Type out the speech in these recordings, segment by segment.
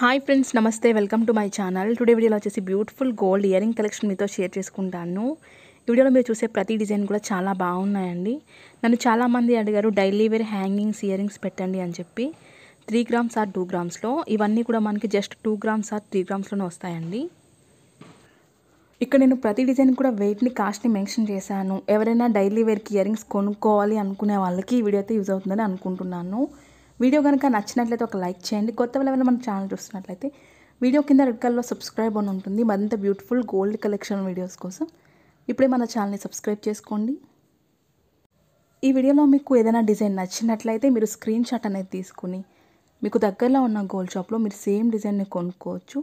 hi friends నమస్తే welcome to my channel today వీడియోలో వచ్చేసి బ్యూటిఫుల్ గోల్డ్ ఇయరింగ్ కలెక్షన్ మీతో షేర్ చేసుకుంటాను ఈ వీడియోలో మీరు చూసే ప్రతి డిజైన్ కూడా చాలా బాగున్నాయండి నన్ను చాలామంది అడిగారు డైలీ వేర్ హ్యాంగింగ్స్ ఇయరింగ్స్ పెట్టండి అని చెప్పి త్రీ గ్రామ్స్ ఆర్ టూ గ్రామ్స్లో ఇవన్నీ కూడా మనకి just two grams or three గ్రామ్స్లోనే వస్తాయండి ఇక్కడ నేను ప్రతి డిజైన్ కూడా వెయిట్ని కాస్ట్ని మెన్షన్ చేశాను ఎవరైనా డైలీ వేర్కి ఇయరింగ్స్ కొనుక్కోవాలి అనుకునే వాళ్ళకి ఈ వీడియో అయితే యూజ్ అవుతుందని అనుకుంటున్నాను వీడియో కనుక నచ్చినట్లయితే ఒక లైక్ చేయండి కొత్త వాళ్ళు మన ఛానల్ చూస్తున్నట్లయితే వీడియో కింద రెడ్ కలర్లో సబ్స్క్రైబ్ అని ఉంటుంది మరింత బ్యూటిఫుల్ గోల్డ్ కలెక్షన్ వీడియోస్ కోసం ఇప్పుడే మన ఛానల్ని సబ్స్క్రైబ్ చేసుకోండి ఈ వీడియోలో మీకు ఏదైనా డిజైన్ నచ్చినట్లయితే మీరు స్క్రీన్ షాట్ అనేది తీసుకుని మీకు దగ్గరలో ఉన్న గోల్డ్ షాప్లో మీరు సేమ్ డిజైన్ని కొనుక్కోవచ్చు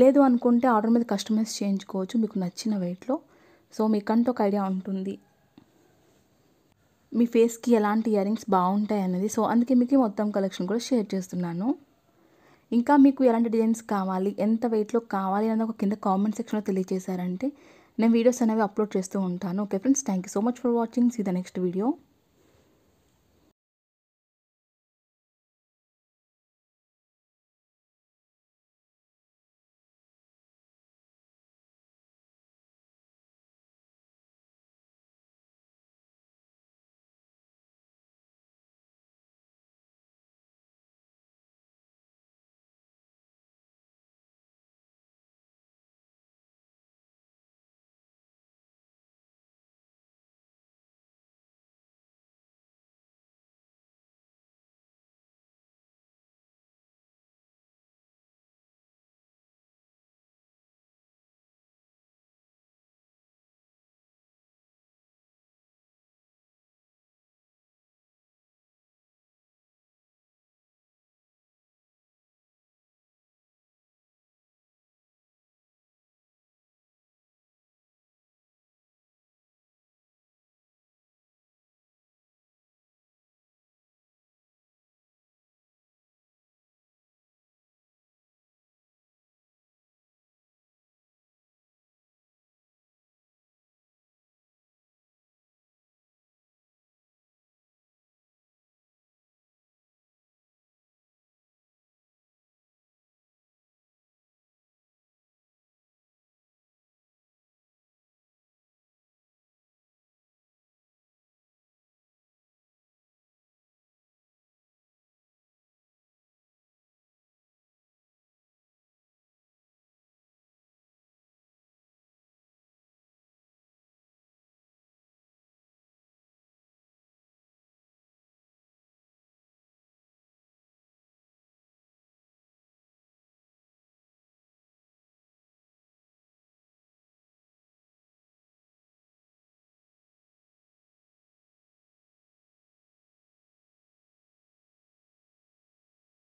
లేదు అనుకుంటే ఆర్డర్ మీద కస్టమైజ్ చేయించుకోవచ్చు మీకు నచ్చిన వెయిట్లో సో మీకంటూ ఒక ఐడియా ఉంటుంది మీ ఫేస్కి ఎలాంటి ఇయరింగ్స్ బాగుంటాయి అనేది సో అందుకే మీకు మొత్తం కలెక్షన్ కూడా షేర్ చేస్తున్నాను ఇంకా మీకు ఎలాంటి డిజైన్స్ కావాలి ఎంత వెయిట్లో కావాలి అనేది ఒక కింద కామెంట్ సెక్షన్లో తెలియజేశారంటే నేను వీడియోస్ అనేవి అప్లోడ్ చేస్తూ ఉంటాను okay friends thank you so much for watching see the next video